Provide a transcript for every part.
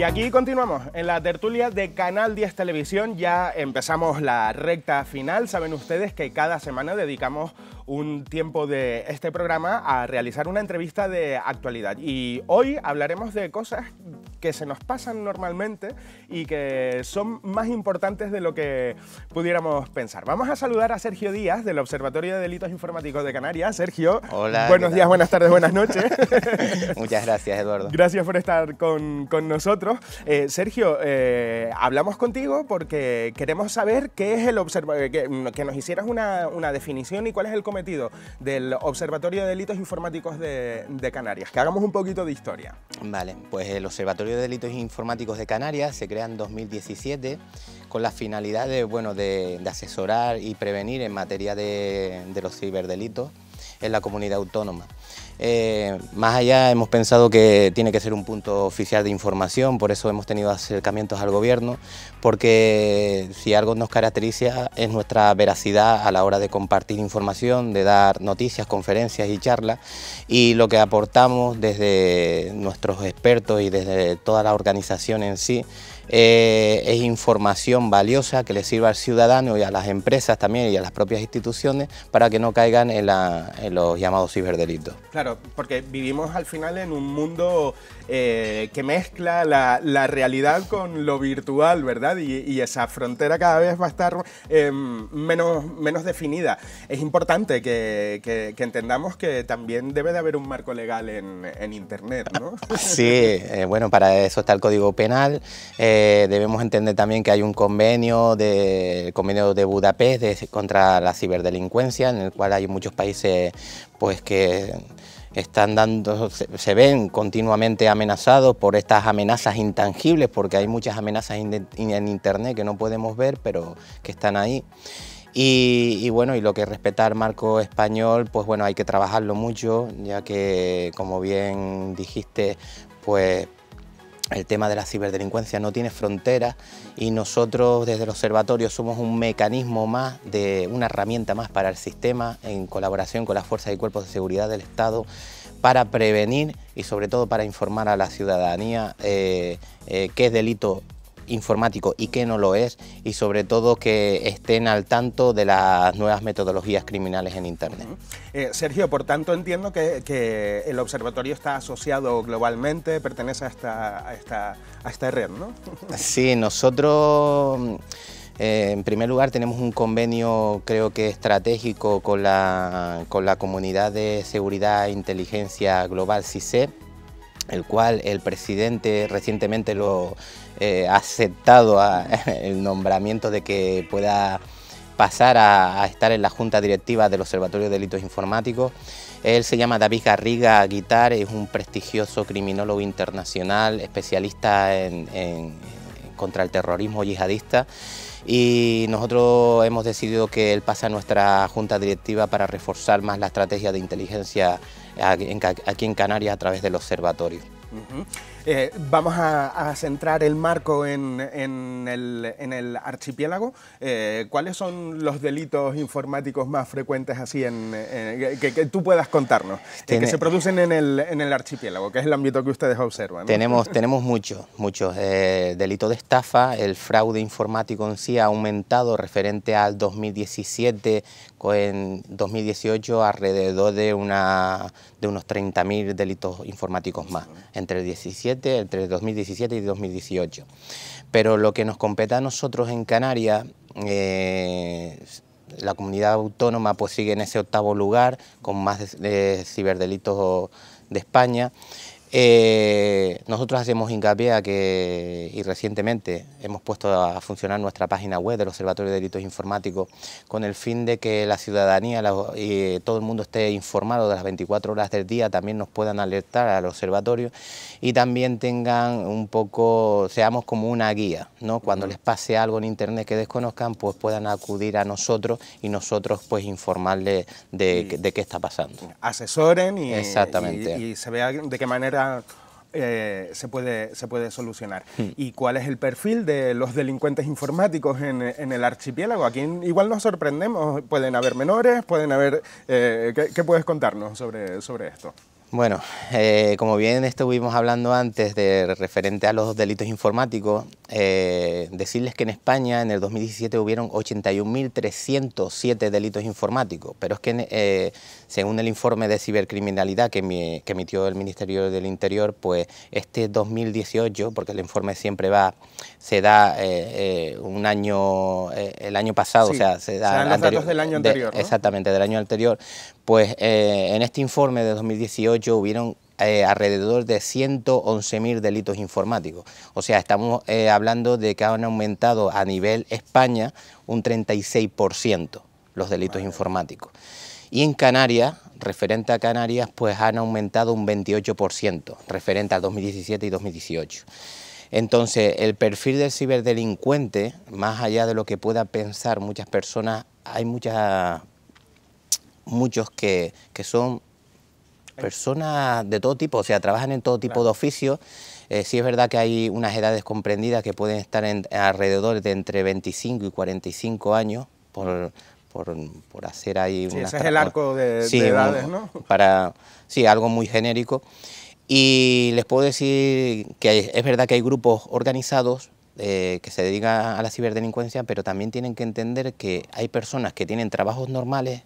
Y aquí continuamos en la tertulia de Canal 10 Televisión. Ya empezamos la recta final. Saben ustedes que cada semana dedicamos un tiempo de este programa a realizar una entrevista de actualidad. Y hoy hablaremos de cosas que se nos pasan normalmente y que son más importantes de lo que pudiéramos pensar. Vamos a saludar a Sergio Díaz del Observatorio de Delitos Informáticos de Canarias. Sergio, Hola, buenos días, buenas tardes, buenas noches. Muchas gracias, Eduardo. Gracias por estar con, con nosotros. Eh, Sergio, eh, hablamos contigo porque queremos saber qué es el observatorio, eh, mm, que, nos hicieras una, definición y cuál es el cometido del Observatorio de Delitos Informáticos de, Canarias. Que hagamos un poquito de historia. Vale, pues el Observatorio de Delitos Informáticos de Canarias se crea en 2017 con la finalidad de, bueno, de, asesorar y prevenir en materia de los ciberdelitos en la comunidad autónoma. Eh, más allá hemos pensado que tiene que ser un punto oficial de información, por eso hemos tenido acercamientos al gobierno, porque si algo nos caracteriza es nuestra veracidad a la hora de compartir información, de dar noticias, conferencias y charlas, y lo que aportamos desde nuestros expertos y desde toda la organización en sí eh, es información valiosa que le sirva al ciudadano y a las empresas también y a las propias instituciones para que no caigan en, los llamados ciberdelitos. Claro, porque vivimos al final en un mundo eh, que mezcla la, realidad con lo virtual, ¿verdad? Y, esa frontera cada vez va a estar em, menos, menos definida. Es importante que, entendamos que también debe de haber un marco legal en, Internet, ¿no? Sí, eh, bueno, para eso está el Código Penal. Eh, debemos entender también que hay un convenio, de, convenio de Budapest contra la ciberdelincuencia, en el cual hay muchos países pues, que están dando, se, ven continuamente amenazados por estas amenazas intangibles, porque hay muchas amenazas en Internet que no podemos ver, pero que están ahí. Y, bueno, y lo que respetar marco español, pues bueno, hay que trabajarlo mucho, ya que como bien dijiste, pues el tema de la ciberdelincuencia no tiene fronteras y nosotros desde el observatorio somos un mecanismo más, de una herramienta más para el sistema en colaboración con las fuerzas y cuerpos de seguridad del Estado para prevenir y sobre todo para informar a la ciudadanía eh, eh, qué es qué delito informático y que no lo es y sobre todo que estén al tanto de las nuevas metodologías criminales en Internet. Eh, Sergio, por tanto entiendo que, el observatorio está asociado globalmente, pertenece a esta, esta, red, ¿no? sí, nosotros... Eh, en primer lugar, tenemos un convenio, creo que estratégico, con la, con la Comunidad de Seguridad e Inteligencia Global, CICE, el cual el presidente recientemente lo, eh, aceptado el nombramiento de que pueda pasar a, estar en la junta directiva del Observatorio de Delitos Informáticos. Él se llama David Garriga Guitar, es un prestigioso criminólogo internacional, especialista en, contra el terrorismo yihadista y nosotros hemos decidido que él pasa a nuestra junta directiva para reforzar más la estrategia de inteligencia aquí en Canarias a través del observatorio. Eh, vamos a, centrar el marco en, el, archipiélago. Eh, ¿Cuáles son los delitos informáticos más frecuentes así en, que, tú puedas contarnos? Eh, que se producen en el, en el, archipiélago, que es el ámbito que ustedes observan. Tenemos, tenemos muchos, muchos. Eh, delito de estafa, el fraude informático en sí ha aumentado referente al 2017, en 2018 alrededor de, una, de unos 30.000 delitos informáticos más, entre el 17 entre 2017 y 2018. Pero lo que nos compete a nosotros en Canarias, eh, la comunidad autónoma pues sigue en ese octavo lugar con más eh, ciberdelitos de España. Eh, nosotros hacemos hincapié a que, y recientemente hemos puesto a funcionar nuestra página web del Observatorio de Delitos Informáticos con el fin de que la ciudadanía y eh, todo el mundo esté informado de las 24 horas del día, también nos puedan alertar al observatorio y también tengan un poco, seamos como una guía, ¿no? Cuando les pase algo en internet que desconozcan, pues puedan acudir a nosotros y nosotros pues informarles de, qué está pasando. Asesoren y, y se vea de qué manera eh, se, puede, se puede solucionar. Hmm. ¿Y cuál es el perfil de los delincuentes informáticos en, el archipiélago? Aquí igual nos sorprendemos, pueden haber menores, pueden haber... Eh, ¿qué, puedes contarnos sobre, sobre esto? Bueno, eh, como bien estuvimos hablando antes de referente a los delitos informáticos, eh, decirles que en España en el 2017 hubieron 81.307 delitos informáticos, pero es que eh, según el informe de cibercriminalidad que, emitió el Ministerio del Interior, pues este 2018, porque el informe siempre va, se da un año, el año pasado, o sea, se da... dan los datos del año anterior. Exactamente, del año anterior, pues eh, en este informe de 2018 hubieron eh, alrededor de 111.000 delitos informáticos. O sea, estamos eh, hablando de que han aumentado a nivel España un 36% los delitos informáticos. Y en Canarias, referente a Canarias, pues han aumentado un 28%, referente al 2017 y 2018. Entonces, el perfil del ciberdelincuente, más allá de lo que pueda pensar muchas personas, hay muchas muchos que, son personas de todo tipo, o sea, trabajan en todo tipo de oficios. Eh, sí es verdad que hay unas edades comprendidas que pueden estar en, alrededor de entre 25 y 45 años, por, hacer ahí... Sí, ese es el arco de, edades, ¿no? Para, sí, algo muy genérico. Y les puedo decir que es verdad que hay grupos organizados eh, que se dedican a la ciberdelincuencia, pero también tienen que entender que hay personas que tienen trabajos normales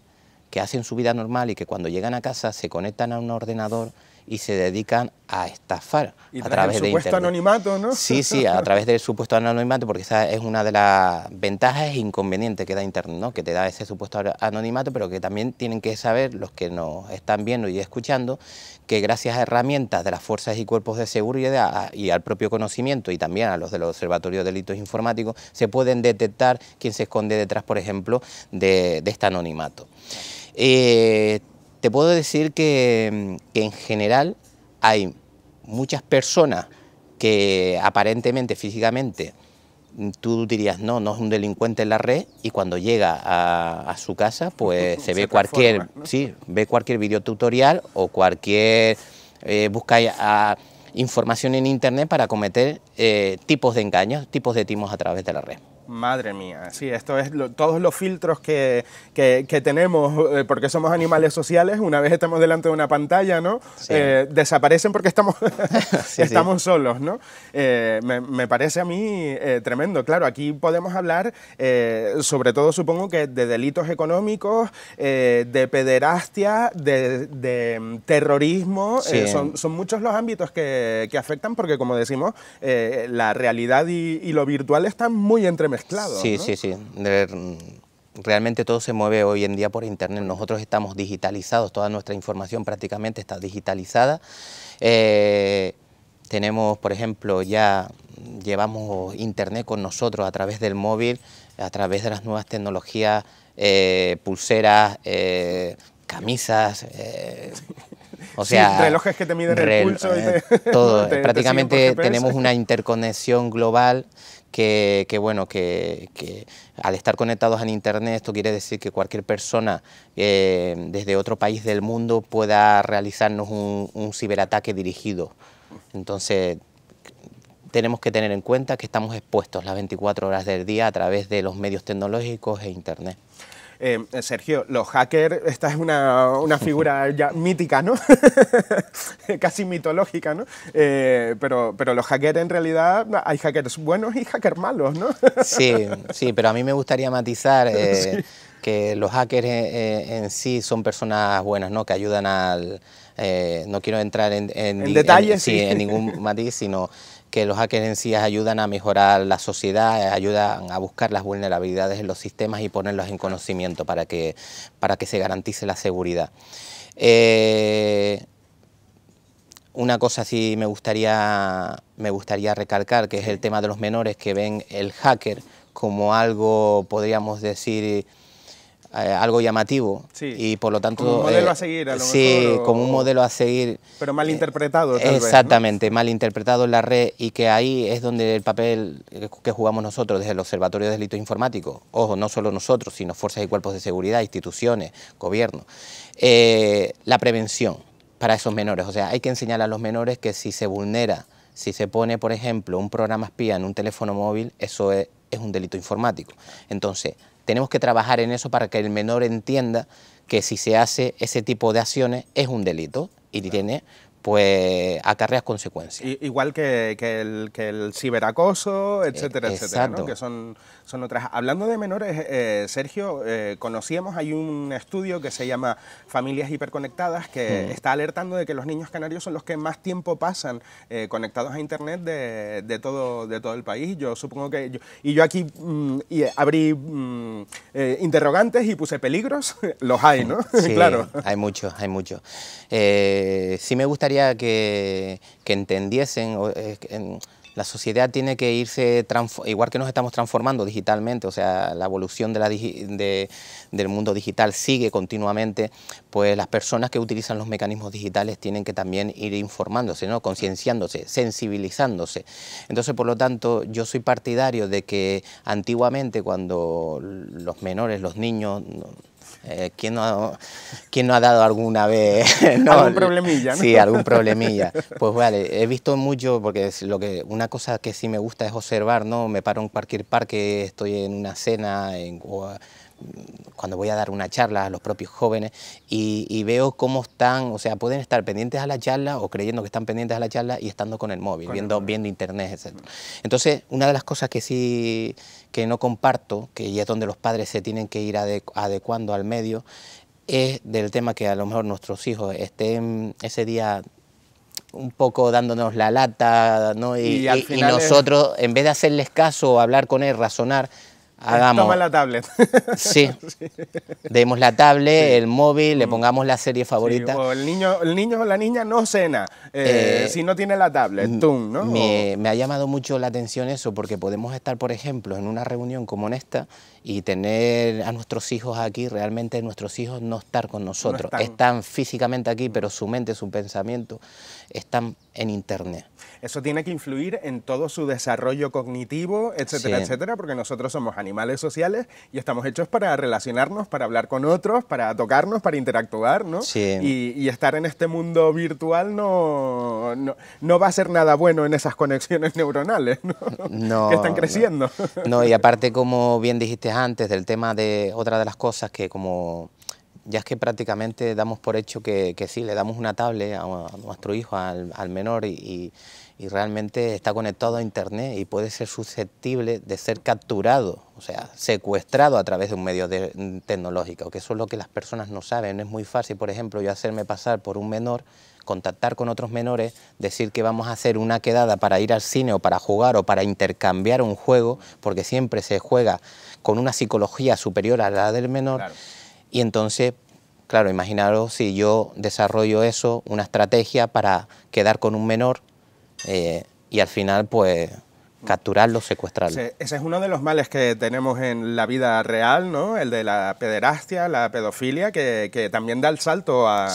que hacen su vida normal y que cuando llegan a casa se conectan a un ordenador y se dedican a estafar a través supuesto anonimato, ¿no? Sí, sí, a través del supuesto anonimato, porque esa es una de las ventajas e inconvenientes que da internet, ¿no? Que te da ese supuesto anonimato, pero que también tienen que saber los que nos están viendo y escuchando que gracias a herramientas de las fuerzas y cuerpos de seguridad y al propio conocimiento y también a los del Observatorio de Delitos Informáticos se pueden detectar quién se esconde detrás, por ejemplo, de este anonimato. Eh, te puedo decir que, en general hay muchas personas que aparentemente, físicamente, tú dirías, no, no es un delincuente en la red, y cuando llega a, su casa, pues se, ve cualquier, sí, ve cualquier videotutorial o cualquier, eh, busca eh, información en internet para cometer tipos de engaños, tipos de timos a través de la red. Madre mía, sí, esto es todos los filtros que, que, tenemos eh, porque somos animales sociales, una vez estamos delante de una pantalla, ¿no? Eh, desaparecen porque estamos, estamos solos, ¿no? Eh, me, parece a mí tremendo. Claro, aquí podemos hablar, sobre todo supongo que de delitos económicos, de pederastia, de, mm, terrorismo, son, son, muchos los ámbitos que, que afectan porque, como decimos, la realidad y, y lo virtual están muy entremezclados. Sí, sí, sí. Mm, realmente todo se mueve hoy en día por Internet. Nosotros estamos digitalizados, toda nuestra información prácticamente está digitalizada. Eh, tenemos, por ejemplo, ya llevamos Internet con nosotros a través del móvil, a través de las nuevas tecnologías, eh, pulseras, eh, camisas. O sea, relojes que te miden el pulso. Y todo. prácticamente tenemos una interconexión global que, bueno, que, al estar conectados en Internet, esto quiere decir que cualquier persona eh, desde otro país del mundo pueda realizarnos un ciberataque dirigido. Entonces, tenemos que tener en cuenta que estamos expuestos las 24 horas del día a través de los medios tecnológicos e Internet. Eh, Sergio, los hackers, esta es una, figura ya mítica, ¿no? Casi mitológica, ¿no? Eh, pero, pero los hackers en realidad hay hackers buenos y hackers malos, ¿no? sí, sí, pero a mí me gustaría matizar. Eh, que los hackers en, en sí son personas buenas, ¿no? Que ayudan al, eh, no quiero entrar en, detalles, ningún matiz, sino que los hackers en sí ayudan a mejorar la sociedad, eh, ayudan a buscar las vulnerabilidades en los sistemas y ponerlos en conocimiento para que, para que se garantice la seguridad. Eh, una cosa sí me gustaría, me gustaría recalcar, que es el tema de los menores que ven el hacker como algo, podríamos decir, eh, algo llamativo y por lo tanto... Como un modelo eh, a seguir, a como un modelo a seguir. Pero mal interpretado. Eh, exactamente, mal interpretado en la red y que ahí es donde el papel que jugamos nosotros desde el Observatorio de Delitos Informáticos, ojo, no solo nosotros, sino fuerzas y cuerpos de seguridad, instituciones, gobierno, la prevención para esos menores. O sea, hay que enseñar a los menores que si se vulnera, si se pone, por ejemplo, un programa espía en un teléfono móvil, eso es es un delito informático. Entonces, tenemos que trabajar en eso para que el menor entienda que si se hace ese tipo de acciones es un delito y tiene pues acarreas consecuencias. Igual que, el, que el ciberacoso, eh, etcétera, etcétera, ¿no? que son son otras. Hablando de menores, eh, Sergio, eh, conocíamos, hay un estudio que se llama Familias Hiperconectadas que mm. está alertando de que los niños canarios son los que más tiempo pasan eh, conectados a Internet de, todo, de todo el país. Yo supongo que... y yo aquí mm, abrí mm, interrogantes y puse peligros, los hay, ¿no? Sí, claro. hay muchos, hay muchos. sí me gustaría que, entendiesen la sociedad tiene que irse, igual que nos estamos transformando digitalmente, o sea, la evolución de la del mundo digital sigue continuamente, pues las personas que utilizan los mecanismos digitales tienen que también ir informándose, ¿no? concienciándose, sensibilizándose. Entonces, por lo tanto, yo soy partidario de que antiguamente cuando los menores, los niños eh, ¿quién, no, no, ha dado alguna vez? algún problemilla, Sí, algún problemilla. Pues vale, he visto mucho, porque lo que, una cosa que sí me gusta es observar, ¿no? Me paro en cualquier parque, estoy en una cena en, cuando voy a dar una charla a los propios jóvenes y, veo cómo están, o sea, pueden estar pendientes a la charla o creyendo que están pendientes a la charla y estando con el móvil, viendo, internet, etc. Entonces, una de las cosas que sí que no comparto, que ya es donde los padres se tienen que ir adecuando al medio, es del tema que a lo mejor nuestros hijos estén ese día un poco dándonos la lata, ¿no? Y, nosotros, en vez de hacerles caso o hablar con él, razonar, Ah, Hagamos. Toma la tablet. Sí. Demos la tablet, el móvil, le mm. pongamos la serie favorita. el niño, el niño o la niña no cena eh, eh, si no tiene la tablet. Me, ha llamado mucho la atención eso porque podemos estar, por ejemplo, en una reunión como en esta y tener a nuestros hijos aquí, realmente nuestros hijos no estar con nosotros. están físicamente aquí, pero su mente, su pensamiento están en internet. Eso tiene que influir en todo su desarrollo cognitivo, etcétera, etcétera, porque nosotros somos animales sociales y estamos hechos para relacionarnos, para hablar con otros, para tocarnos, para interactuar, ¿no? Sí. Y, estar en este mundo virtual no, no, va a ser nada bueno en esas conexiones neuronales, ¿no? que están creciendo. no, y aparte, como bien dijiste antes, del tema de otra de las cosas que como ya es que prácticamente damos por hecho que, sí, le damos una tablet a, nuestro hijo, al, menor, y, realmente está conectado a Internet y puede ser susceptible de ser capturado, o sea, secuestrado a través de un medio tecnológico, que eso es lo que las personas no saben. Es muy fácil, por ejemplo, yo hacerme pasar por un menor, contactar con otros menores, decir que vamos a hacer una quedada para ir al cine o para jugar o para intercambiar un juego, porque siempre se juega con una psicología superior a la del menor. Y entonces, claro, imaginaros si yo desarrollo eso, una estrategia para quedar con un menor eh, y al final, pues, capturarlo, secuestrarlo. ese es uno de los males que tenemos en la vida real, ¿no? El de la pederastia, la pedofilia, que, también da el salto a,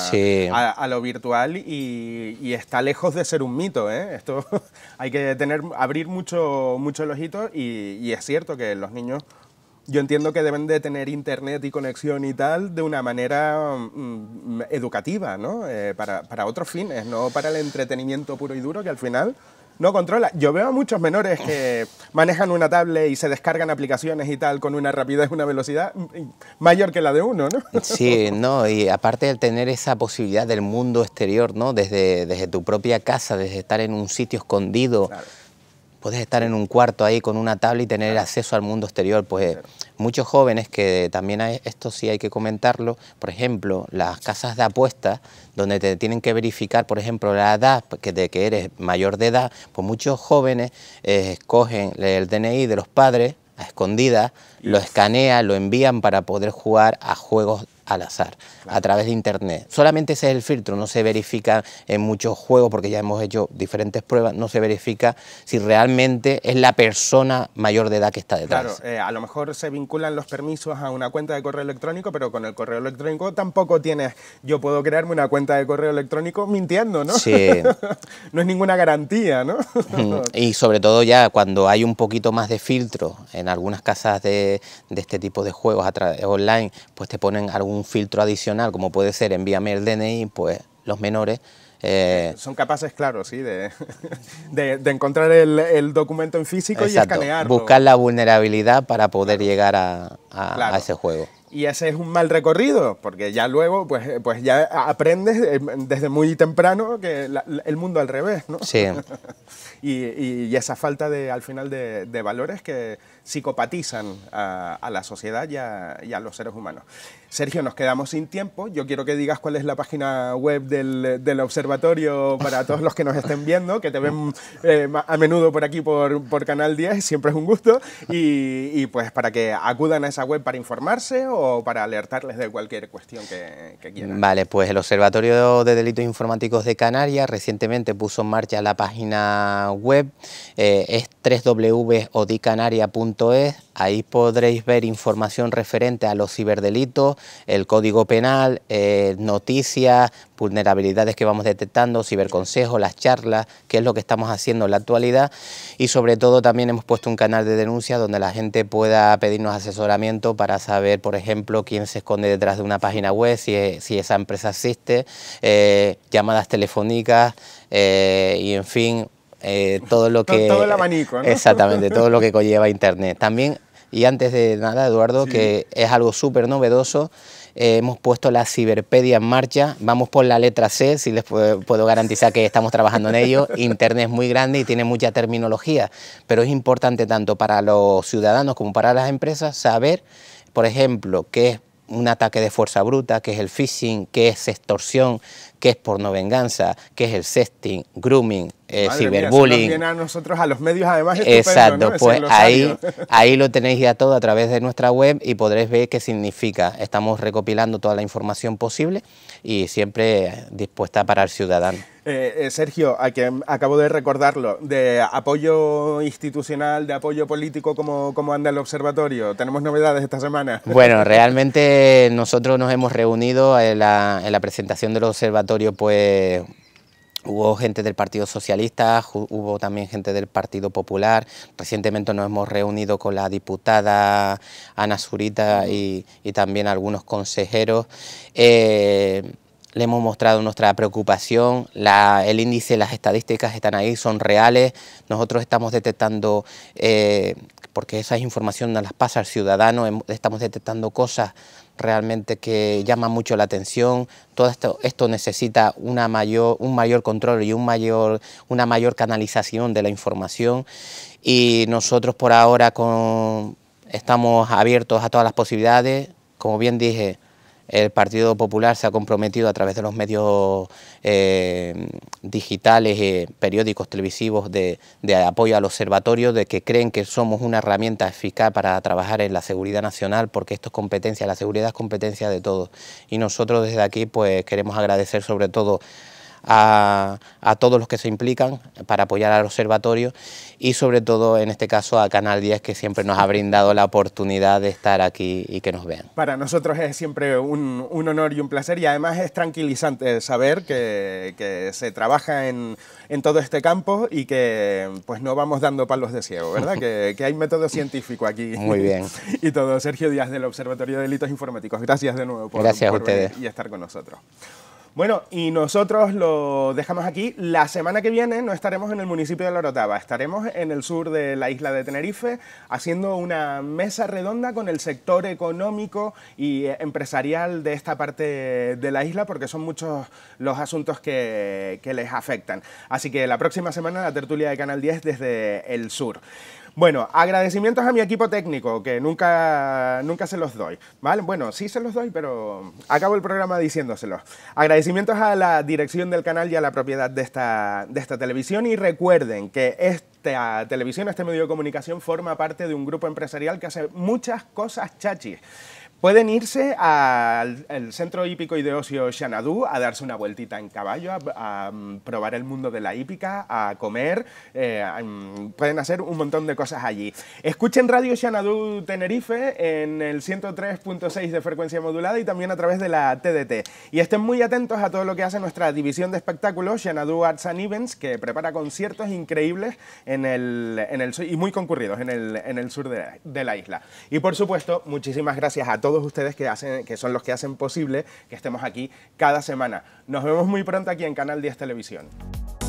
lo virtual y, está lejos de ser un mito, ¿eh? Esto hay que tener, abrir mucho, mucho el ojito y es cierto que los niños yo entiendo que deben de tener internet y conexión y tal de una manera mm, mm, educativa, ¿no? Eh, para, otros fines, no para el entretenimiento puro y duro que al final no controla. Yo veo a muchos menores que manejan una tablet y se descargan aplicaciones y tal con una rapidez, una velocidad mm, mayor que la de uno, ¿no? Sí, no, y aparte de tener esa posibilidad del mundo exterior, ¿no? Desde, desde tu propia casa, desde estar en un sitio escondido. Claro Puedes estar en un cuarto ahí con una tabla y tener acceso al mundo exterior. Pues eh, muchos jóvenes que también esto sí hay que comentarlo, por ejemplo, las casas de apuestas donde te tienen que verificar, por ejemplo, la edad, pues, que, de que eres mayor de edad, pues muchos jóvenes eh, escogen el DNI de los padres a escondidas, lo escanean, lo envían para poder jugar a juegos al azar, a través de Internet. Solamente ese es el filtro, no se verifica en muchos juegos, porque ya hemos hecho diferentes pruebas, no se verifica si realmente es la persona mayor de edad que está detrás. Claro, eh, a lo mejor se vinculan los permisos a una cuenta de correo electrónico, pero con el correo electrónico tampoco tienes, yo puedo crearme una cuenta de correo electrónico mintiendo, ¿no? Sí. no es ninguna garantía, ¿no? Mm, y sobre todo ya cuando hay un poquito más de filtro en algunas casas de, de este tipo de juegos a online, pues te ponen algún filtro adicional, como puede ser envíame el DNI, pues los menores eh, Son capaces, claro, sí, de, de, encontrar el, documento en físico y escanearlo. Buscar la vulnerabilidad para poder llegar a, ese juego. Y ese es un mal recorrido, porque ya luego, pues, pues ya aprendes eh, desde muy temprano que el mundo al revés, ¿no? Sí. y, esa falta de, al final de, valores que psicopatizan a, la sociedad y a los seres humanos. Sergio, nos quedamos sin tiempo. Yo quiero que digas cuál es la página web del, observatorio para todos los que nos estén viendo, que te ven eh, a menudo por aquí por, Canal 10, siempre es un gusto. Y, pues para que acudan a esa web para informarse o para alertarles de cualquier cuestión que, quieran. Vale, pues el Observatorio de Delitos Informáticos de Canarias recientemente puso en marcha la página web, eh, es www.odicanaria.es Ahí podréis ver información referente a los ciberdelitos, el código penal, eh, noticias, vulnerabilidades que vamos detectando, ciberconsejos, las charlas, qué es lo que estamos haciendo en la actualidad y sobre todo también hemos puesto un canal de denuncia donde la gente pueda pedirnos asesoramiento para saber, por ejemplo, quién se esconde detrás de una página web, si, si esa empresa existe, eh, llamadas telefónicas eh, y en fin, todo lo que... Exactamente, todo lo que conlleva Internet. También y antes de nada, Eduardo, que es algo súper novedoso, eh, hemos puesto la ciberpedia en marcha, vamos por la letra C, si les puedo, garantizar que estamos trabajando en ello. Internet es muy grande y tiene mucha terminología, pero es importante tanto para los ciudadanos como para las empresas saber, por ejemplo, qué es un ataque de fuerza bruta, qué es el phishing, qué es extorsión, qué es porno venganza, qué es el sexting, grooming, eh, ciberbullying. a nosotros, a los medios, además. Exacto, pues ahí, ahí lo tenéis ya todo a través de nuestra web y podréis ver qué significa. Estamos recopilando toda la información posible y siempre dispuesta para el ciudadano. Eh, eh, Sergio, a que acabo de recordarlo, de apoyo institucional, de apoyo político, ¿cómo, anda el observatorio? ¿Tenemos novedades esta semana? Bueno, realmente nosotros nos hemos reunido en la, en la presentación del observatorio, pues Hubo gente del Partido Socialista, hubo también gente del Partido Popular. Recientemente nos hemos reunido con la diputada Ana Zurita y, también algunos consejeros. Eh, le hemos mostrado nuestra preocupación, el índice, las estadísticas están ahí, son reales, nosotros estamos detectando, eh, porque esa información no las pasa al ciudadano, em, estamos detectando cosas realmente que llama mucho la atención. Todo esto, esto necesita una mayor, un mayor control y un mayor, una mayor canalización de la información y nosotros por ahora estamos abiertos a todas las posibilidades. Como bien dije, el Partido Popular se ha comprometido a través de los medios eh, digitales, eh, periódicos, televisivos, de, apoyo al observatorio, de que creen que somos una herramienta eficaz para trabajar en la seguridad nacional, porque esto es competencia, la seguridad es competencia de todos. Y nosotros desde aquí pues queremos agradecer sobre todo a, todos los que se implican para apoyar al observatorio y sobre todo en este caso a Canal 10 que siempre nos ha brindado la oportunidad de estar aquí y que nos vean. Para nosotros es siempre un, honor y un placer y además es tranquilizante saber que, se trabaja en, todo este campo y que pues no vamos dando palos de ciego, ¿verdad? que, que hay método científico aquí. Muy bien. y todo. Sergio Díaz del Observatorio de Delitos Informáticos. Gracias de nuevo por, Gracias a ustedes. y estar con nosotros. Bueno, y nosotros lo dejamos aquí. La semana que viene no estaremos en el municipio de Lorotava, estaremos en el sur de la isla de Tenerife haciendo una mesa redonda con el sector económico y eh, empresarial de esta parte de la isla, porque son muchos los asuntos que, que les afectan. Así que la próxima semana la tertulia de Canal 10 desde el sur. Bueno, agradecimientos a mi equipo técnico, que nunca, nunca se los doy. ¿vale? Bueno, sí se los doy, pero acabo el programa diciéndoselos. Agradecimientos a la dirección del canal y a la propiedad de esta, de esta televisión. Y recuerden que esta televisión, este medio de comunicación, forma parte de un grupo empresarial que hace muchas cosas chachis. Pueden irse al, centro hípico y de ocio Xanadu a darse una vueltita en caballo, a, mm, probar el mundo de la hípica, a comer, eh, mm, pueden hacer un montón de cosas allí. Escuchen Radio Xanadu Tenerife en el 103.6 de frecuencia modulada y también a través de la TDT. Y estén muy atentos a todo lo que hace nuestra división de espectáculos, Xanadu Arts and Events, que prepara conciertos increíbles en el, y muy concurridos en el, sur de, de la isla. Y por supuesto, muchísimas gracias a todos todos ustedes que, hacen, que son los que hacen posible que estemos aquí cada semana. Nos vemos muy pronto aquí en Canal 10 Televisión.